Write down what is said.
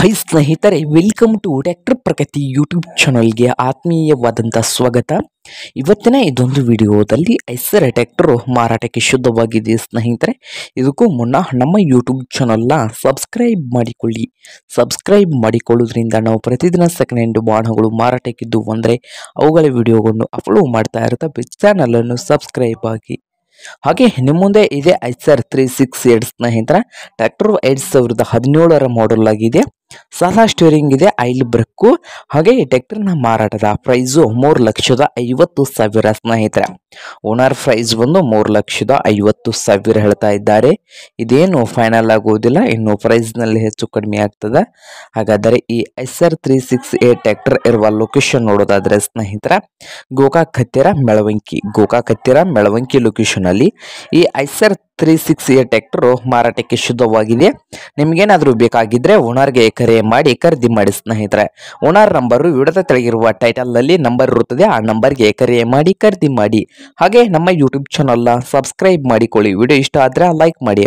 high ಸ್ನೇಹಿತರೆ welcome to tractor Pragati YouTube ಚಾನಲ್ಗೆ ಆತ್ಮೀಯವಾದಂಥ ಸ್ವಾಗತ ಇವತ್ತಿನ ಇದೊಂದು ವಿಡಿಯೋದಲ್ಲಿ ಐಸರ್ ಟ್ಯಾಕ್ಟರು ಮಾರಾಟಕ್ಕೆ ಶುದ್ಧವಾಗಿದೆ ಸ್ನೇಹಿತರೆ ಇದಕ್ಕೂ ಮುನ್ನ ನಮ್ಮ ಯೂಟ್ಯೂಬ್ ಚಾನಲ್ನ ಸಬ್ಸ್ಕ್ರೈಬ್ ಮಾಡಿಕೊಳ್ಳಿ ಸಬ್ಸ್ಕ್ರೈಬ್ ಮಾಡಿಕೊಳ್ಳೋದ್ರಿಂದ ನಾವು ಪ್ರತಿದಿನ ಸೆಕೆಂಡ್ ಹ್ಯಾಂಡ್ ಬಾಣಗಳು ಮಾರಾಟಕ್ಕಿದ್ದು ಅಂದರೆ ಅವುಗಳ ವಿಡಿಯೋಗಳನ್ನು ಅಪ್ಲೋಡ್ ಮಾಡ್ತಾ ಇರ್ತಾ ಚಾನಲನ್ನು ಸಬ್ಸ್ಕ್ರೈಬ್ ಆಗಿ ಹಾಗೆ ನಿಮ್ಮ ಮುಂದೆ ಇದೆ ಐಸರ್ ತ್ರೀ ಸಿಕ್ಸ್ ಏಡ್ ಸ್ನೇಹಿತರ ಟ್ರ್ಯಾಕ್ಟರ್ ಎರಡು ಸಾವಿರದ ಹದಿನೇಳರ ಮಾಡೆಲ್ ಆಗಿದೆ ಸಹ ಸ್ಟೀರಿಂಗ್ ಇದೆ ಐಲ್ ಬ್ರಕ್ಕು ಹಾಗೆ ಈ ಟ್ಯಾಕ್ಟರ್ನ ಮಾರಾಟದ ಪ್ರೈಸ್ ಮೂರು ಲಕ್ಷದ ಐವತ್ತು ಸಾವಿರ ಸ್ನೇಹಿತರೆ ಓನರ್ ಪ್ರೈಸ್ ಬಂದು ಮೂರು ಲಕ್ಷದ ಐವತ್ತು ಸಾವಿರ ಹೇಳ್ತಾ ಇದ್ದಾರೆ ಇದೇನು ಫೈನಲ್ ಆಗುವುದಿಲ್ಲ ಇನ್ನು ನಲ್ಲಿ ಹೆಚ್ಚು ಕಡಿಮೆ ಆಗ್ತದೆ ಹಾಗಾದರೆ ಈ S R three six A tractor ಇರುವ ಲೊಕೇಶನ್ ನೋಡೋದಾದರೆ ಸ್ನೇಹಿತರೆ ಗೋಕಾ ಕತ್ತಿರ ಮೆಳವಂಕಿ ಗೋಕಾ ಕತ್ತಿರ ಮೆಳವಂಕಿ ಲೊಕೇಶನಲ್ಲಿ ಈ S R three six A tractor ಮಾರಾಟಕ್ಕೆ ಶುದ್ಧವಾಗಿದೆ ನಿಮಗೇನಾದರೂ ಬೇಕಾಗಿದ್ದರೆ ಓನರ್ಗೆ ಕರೆ ಮಾಡಿ ಖರೀದಿ ಮಾಡಿ ಸ್ನೇಹಿತರೆ ಓನರ್ ನಂಬರು ವಿಡಿಯೋದ ತೆಳಗಿರುವ ಟೈಟಲ್ ನಲ್ಲಿ ನಂಬರ್ ಇರುತ್ತದೆ ಆ ನಂಬರ್ಗೆ ಕರೆ ಮಾಡಿ ಖರೀದಿ ಮಾಡಿ ಹಾಗೆ ನಮ್ಮ ಯೂಟ್ಯೂಬ್ ಚಾನಲ್ನ ಸಬ್ಸ್ಕ್ರೈಬ್ ಮಾಡಿಕೊಳ್ಳಿ ವಿಡಿಯೋ ಇಷ್ಟ ಆದರೆ ಲೈಕ್ ಮಾಡಿ